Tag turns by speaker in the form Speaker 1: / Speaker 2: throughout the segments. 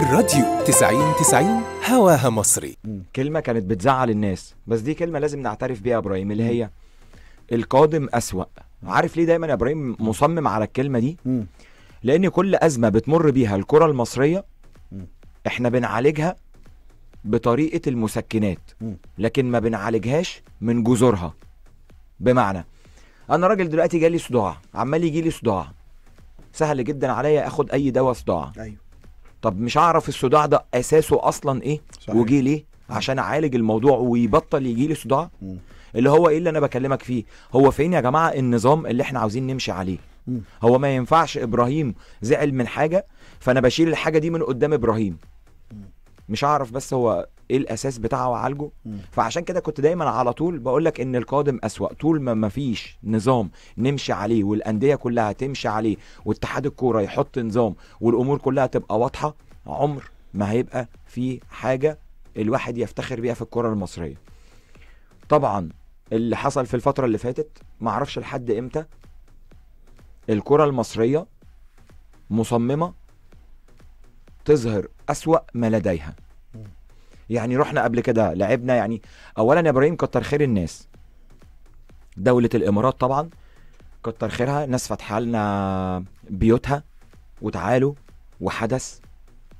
Speaker 1: الراديو 90 90 هواها مصري كلمة كانت بتزعل الناس بس دي كلمة لازم نعترف بيها يا ابراهيم اللي هي القادم أسوأ عارف ليه دايما يا ابراهيم مصمم على الكلمة دي لأن كل أزمة بتمر بيها الكرة المصرية احنا بنعالجها بطريقة المسكنات لكن ما بنعالجهاش من جذورها بمعنى انا راجل دلوقتي جالي صداع عمال يجي لي صداع سهل جدا عليا اخد اي دواء صداع ايوه طب مش هعرف الصداع ده اساسه اصلا ايه وجي ليه عشان اعالج الموضوع ويبطل يجي لي صداع اللي هو ايه اللي انا بكلمك فيه هو فين يا جماعه النظام اللي احنا عاوزين نمشي عليه م. هو ما ينفعش ابراهيم زعل من حاجه فانا بشيل الحاجه دي من قدام ابراهيم م. مش هعرف بس هو ايه الاساس بتاعها واعالجه فعشان كده كنت دايما على طول بقول لك ان القادم اسوا طول ما مفيش نظام نمشي عليه والانديه كلها تمشي عليه واتحاد الكوره يحط نظام والامور كلها تبقى واضحه عمر ما هيبقى في حاجه الواحد يفتخر بيها في الكره المصريه طبعا اللي حصل في الفتره اللي فاتت معرفش لحد امتى الكره المصريه مصممه تظهر اسوا ما لديها يعني رحنا قبل كده لعبنا يعني اولا يا ابراهيم كتر خير الناس دوله الامارات طبعا كتر خيرها ناس فاتحه لنا بيوتها وتعالوا وحدث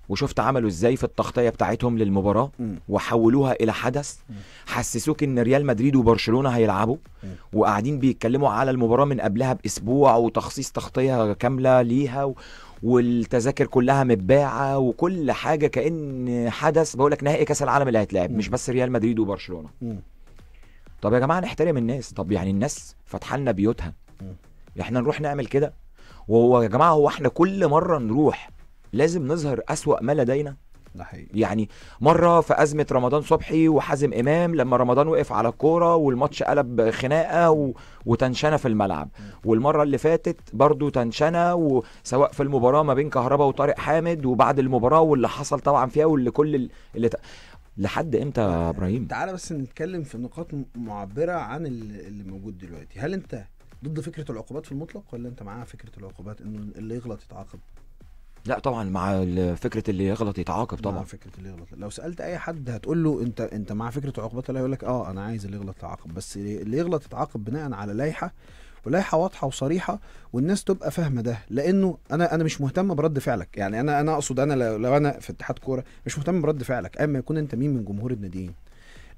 Speaker 1: وشفت عملوا ازاي في التغطيه بتاعتهم للمباراه م. وحولوها الى حدث م. حسسوك ان ريال مدريد وبرشلونه هيلعبوا م. وقاعدين بيتكلموا على المباراه من قبلها باسبوع وتخصيص تغطيه كامله ليها و... والتذاكر كلها متباعه وكل حاجه كان حدث بقول لك نهائي كاس العالم اللي هيتلعب مش بس ريال مدريد وبرشلونه م. طب يا جماعه نحترم الناس طب يعني الناس فاتحه لنا بيوتها م. يعني احنا نروح نعمل كده وهو يا جماعه هو احنا كل مره نروح لازم نظهر اسوا ما لدينا ده حقيقي يعني مره في ازمه رمضان صبحي وحازم امام لما رمضان وقف على الكوره والماتش قلب خناقه و... وتنشنه في الملعب والمره اللي فاتت برضو تنشنه وسواء في المباراه ما بين كهربا وطارق حامد وبعد المباراه واللي حصل طبعا فيها واللي كل اللي ت... لحد امتى يا ابراهيم
Speaker 2: تعالى بس نتكلم في نقاط معبره عن اللي موجود دلوقتي هل انت ضد فكره العقوبات في المطلق ولا انت معاها فكره العقوبات انه اللي يغلط يتعاقب
Speaker 1: لا طبعا مع فكره اللي يغلط يتعاقب طبعا مع فكره اللي
Speaker 2: يغلط لو سالت اي حد هتقول له انت انت مع فكره عقوبات لا يقول لك اه انا عايز اللي يغلط يتعاقب بس اللي يغلط يتعاقب بناء على لائحه ولائحه واضحه وصريحه والناس تبقى فاهمه ده لانه انا انا مش مهتم برد فعلك يعني انا انا اقصد انا لو, لو انا في اتحاد كوره مش مهتم برد فعلك اما يكون انت مين من جمهور الناديين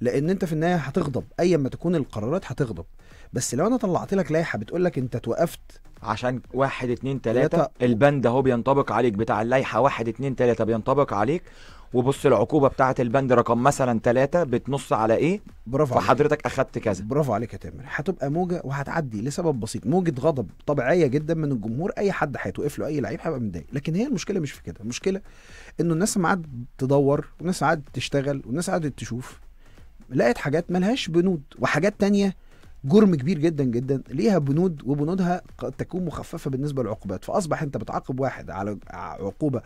Speaker 2: لان انت في النهايه هتغضب ايا ما تكون القرارات هتغضب بس لو انا طلعت لك لائحه بتقول لك انت اتوقفت
Speaker 1: عشان واحد اتنين تلاتة, البند اهو بينطبق عليك بتاع اللائحة واحد اتنين تلاتة بينطبق عليك وبص العقوبة بتاعة البند رقم مثلا تلاتة بتنص على ايه برافو فحضرتك اخدت كذا برافو عليك يا تامر
Speaker 2: هتبقى موجة وهتعدي لسبب بسيط موجة غضب طبيعية جدا من الجمهور اي حد هيتوقف له اي لعيب هيبقى متضايق لكن هي المشكلة مش في كده المشكلة انه الناس ما عاد تدور والناس قعدت تشتغل والناس قعدت تشوف لقت حاجات ملهاش بنود وحاجات تانية جرم كبير جدا جدا ليها بنود وبنودها قد تكون مخففه بالنسبه للعقوبات فاصبح انت بتعاقب واحد على عقوبه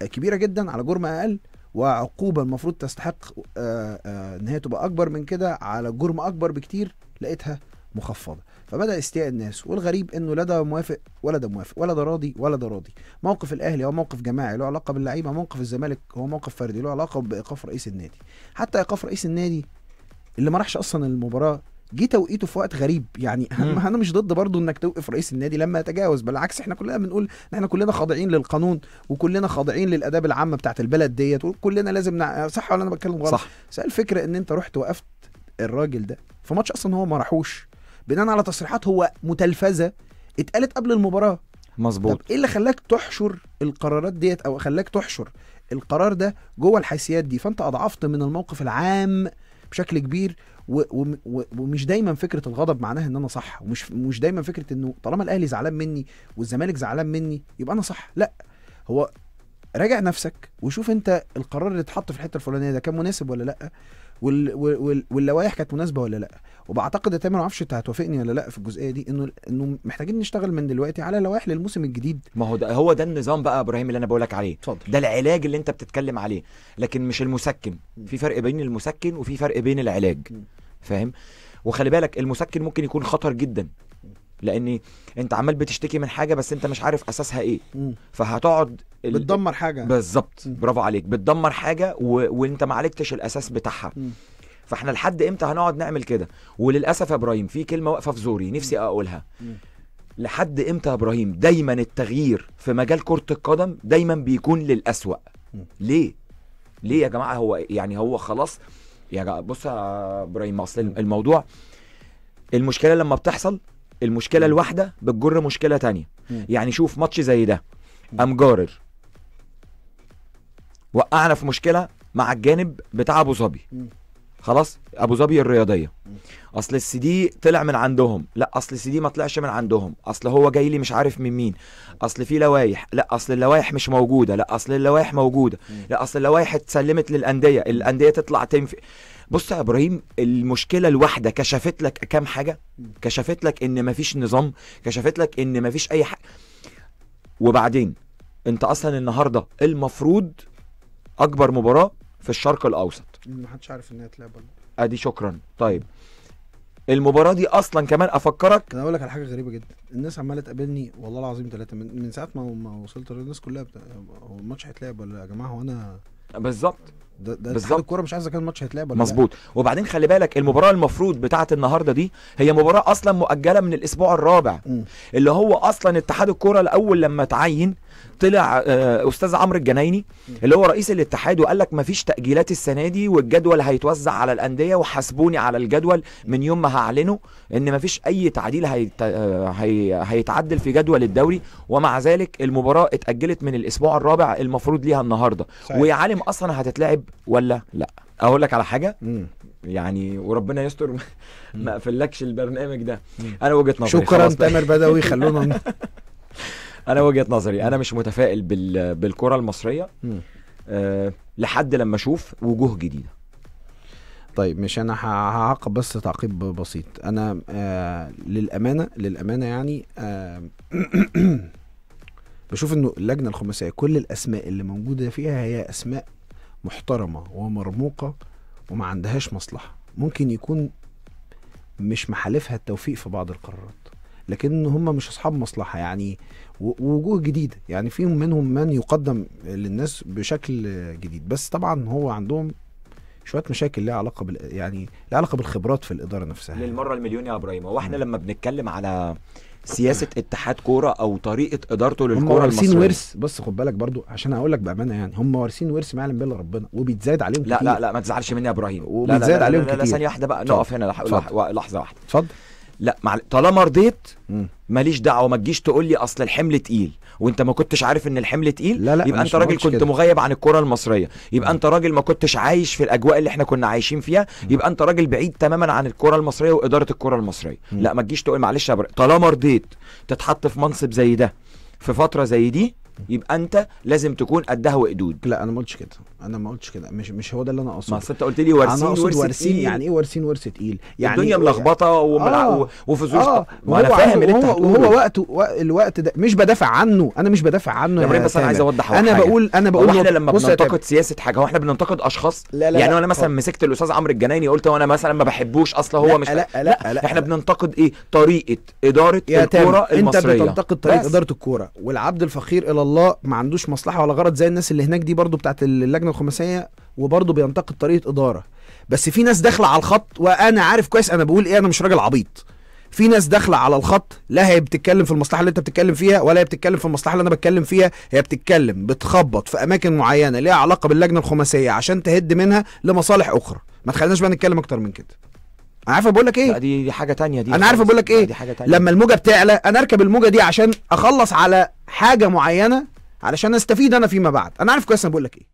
Speaker 2: كبيره جدا على جرم اقل وعقوبه المفروض تستحق آه، آه، ان هي تبقى اكبر من كده على جرم اكبر بكتير لقيتها مخفضه فبدا استياء الناس والغريب انه لا ده موافق ولا ده موافق ولا ده راضي ولا ده راضي موقف الاهلي هو موقف جماعي له علاقه باللعيبه موقف الزمالك هو موقف فردي له علاقه بايقاف رئيس النادي حتى ايقاف رئيس النادي اللي ما راحش اصلا المباراه جه توقيته في وقت غريب يعني م. انا مش ضد برضه انك توقف رئيس النادي لما يتجاوز بالعكس احنا كلنا بنقول ان احنا كلنا خاضعين للقانون وكلنا خاضعين للاداب العامه بتاعت البلد ديت وكلنا لازم نع... صح ولا انا بتكلم غلط صح بس الفكره ان انت رحت وقفت الراجل ده في ماتش اصلا هو ما راحوش بناء على تصريحات هو متلفزه اتقالت قبل المباراه مظبوط طب ايه اللي خلاك تحشر القرارات ديت او خلاك تحشر القرار ده جوه الحيثيات دي فانت اضعفت من الموقف العام بشكل كبير ومش دايما فكره الغضب معناها ان انا صح ومش مش دايما فكره انه طالما الاهلي زعلان مني والزمالك زعلان مني يبقى انا صح لا هو راجع نفسك وشوف انت القرار اللي اتحط في الحته الفلانيه ده كان مناسب ولا لا وال... وال... واللوائح كانت مناسبه ولا لا وبعتقد يا تامر ما اعرفش انت هتوافقني ولا لا في الجزئيه دي انه انه محتاجين نشتغل من دلوقتي على لوائح للموسم الجديد
Speaker 1: ما هو ده هو ده النظام بقى يا ابراهيم اللي انا بقول لك عليه اتفضل ده العلاج اللي انت بتتكلم عليه لكن مش المسكن في فرق بين المسكن وفي فرق بين العلاج فاهم وخلي بالك المسكن ممكن يكون خطر جدا لان انت عمال بتشتكي من حاجه بس انت مش عارف اساسها ايه فهتقعد ال... بتدمر حاجه بالظبط برافو عليك بتدمر حاجه و... وانت ما عالجتش الاساس بتاعها م. فاحنا لحد امتى هنقعد نعمل كده وللاسف يا ابراهيم في كلمه واقفه في زوري نفسي اقولها م. لحد امتى يا ابراهيم دايما التغيير في مجال كره القدم دايما بيكون للاسوأ ليه ليه يا جماعه هو يعني هو خلاص يا بص يا ابراهيم اصل الموضوع المشكله لما بتحصل المشكله الواحده بتجر مشكله تانية مم. يعني شوف ماتش زي ده قام جارر وقعنا في مشكله مع الجانب بتاع ابو ظبي خلاص ابو ظبي الرياضيه اصل السي دي طلع من عندهم لا اصل السي دي ما طلعش من عندهم اصل هو جاي لي مش عارف من مين اصل في لوائح لا اصل اللوائح مش موجوده لا اصل اللوائح موجوده لا اصل اللوائح اتسلمت للانديه الانديه تطلع تنفي بص يا ابراهيم المشكله الواحده كشفت لك كام حاجه كشفت لك ان مفيش نظام كشفت لك ان مفيش اي حاجه وبعدين انت اصلا النهارده المفروض اكبر مباراه في الشرق الاوسط
Speaker 2: ما حدش عارف ان هي اتلعبت
Speaker 1: ادي شكرا طيب المباراه دي اصلا كمان افكرك انا اقول لك على حاجه غريبه جدا الناس عماله تقابلني
Speaker 2: والله العظيم ثلاثه من, من ساعه ما وصلت الناس كلها بتا... هو الماتش هيتلعب ولا يا جماعه هو انا
Speaker 1: بالظبط ده ده الكوره مش عايزه كان الماتش هيتلعب ولا مظبوط وبعدين خلي بالك المباراه المفروض بتاعه النهارده دي هي مباراه اصلا مؤجله من الاسبوع الرابع م. اللي هو اصلا اتحاد الكوره الاول لما تعين طلع آه، استاذ عمرو الجنايني اللي هو رئيس الاتحاد وقال لك مفيش تاجيلات السنه دي والجدول هيتوزع على الانديه وحاسبوني على الجدول من يوم ما هعلنه ان مفيش اي تعديل هيت... آه، هي... هيتعدل في جدول الدوري ومع ذلك المباراه اتاجلت من الاسبوع الرابع المفروض ليها النهارده ويعلم اصلا هتتلعب ولا لا اقول لك على حاجه مم. يعني وربنا يستر ما اقفلكش البرنامج ده مم. انا وجهه نظري شكرا تامر بدوي خلونا انا وجهه نظري انا مش متفائل بال... بالكره المصريه أه لحد لما اشوف وجوه جديده طيب مش انا هعقب بس
Speaker 2: تعقيب بسيط انا آه للامانه للامانه يعني آه بشوف انه اللجنه الخماسيه كل الاسماء اللي موجوده فيها هي اسماء محترمة ومرموقة وما عندهاش مصلحة ممكن يكون مش محالفها التوفيق في بعض القرارات لكن هم مش اصحاب مصلحه يعني ووجوه جديده يعني فيهم منهم من يقدم للناس بشكل جديد بس طبعا هو عندهم شويه مشاكل لها علاقه بال يعني لها علاقه بالخبرات في
Speaker 1: الاداره نفسها للمره المليون يا ابراهيم هو احنا لما بنتكلم على سياسه اتحاد كوره او طريقه ادارته للكوره المصريه هم وارثين ورث
Speaker 2: بص خد بالك برضو عشان اقول لك بامانه يعني هم وارثين ورث ما يعلم به ربنا وبيتزايد عليهم لا كتير لا لا
Speaker 1: ما تزعلش مني يا ابراهيم وبيتزايد عليهم كتير لا لا كتير لا ثانيه واحده بقى نقف هنا لحظه واحده اتفضل لا معل... طالما رضيت ماليش دعوه ما تجيش تقول لي اصل الحمل تقيل وانت ما كنتش عارف ان الحمل تقيل لا لا يبقى انت راجل كنت كده. مغيب عن الكره المصريه يبقى م. انت راجل ما كنتش عايش في الاجواء اللي احنا كنا عايشين فيها م. يبقى انت راجل بعيد تماما عن الكره المصريه واداره الكره المصريه م. لا ما تجيش تقول معلش يا طالما رضيت تتحط في منصب زي ده في فتره زي دي يبقى انت لازم تكون قدها وقدود لا انا ما قلتش كده
Speaker 2: انا ما قلتش كده مش مش هو ده اللي انا اقصده ما انت قلت لي ورثين انا اقصد ورثين يعني ايه ورثين ورث تقيل يعني الدنيا إيه؟ ملخبطه وملع زوج آه. آه. ما انا فاهم اللي انت وهو وقته الوقت ده مش بدافع عنه انا مش بدافع عنه يا بس انا عايز اوضح انا بقول انا بقول احنا لما بننتقد
Speaker 1: سياسه حاجه هو احنا بننتقد اشخاص لا لا يعني انا مثلا مسكت الاستاذ عمرو الجنايني قلت وانا مثلا ما بحبوش اصلا هو مش لا لا احنا بننتقد ايه طريقه اداره الكوره المصريه انت بتنتقد طريقه اداره
Speaker 2: الكوره والعبد الفقير الى الله ما عندوش مصلحه ولا غرض زي الناس اللي هناك دي برضو بتاعت اللجنه الخماسيه وبرضه بينتقد طريقه اداره بس في ناس داخله على الخط وانا عارف كويس انا بقول ايه انا مش راجل عبيط في ناس داخله على الخط لا هي بتتكلم في المصلحه اللي انت بتتكلم فيها ولا هي بتتكلم في المصلحه اللي انا بتكلم فيها هي بتتكلم بتخبط في اماكن معينه ليها علاقه باللجنه الخماسيه عشان تهد منها لمصالح اخرى ما تخليناش بقى نتكلم اكتر من كده انا عارف بقول لك ايه دي دي حاجه تانية دي انا عارف بقول لك ايه دي حاجة تانية. لما الموجه بتعلى انا اركب الموجه دي عشان اخلص على حاجه معينه علشان استفيد انا فيما بعد انا عارف كويس انا بقول لك ايه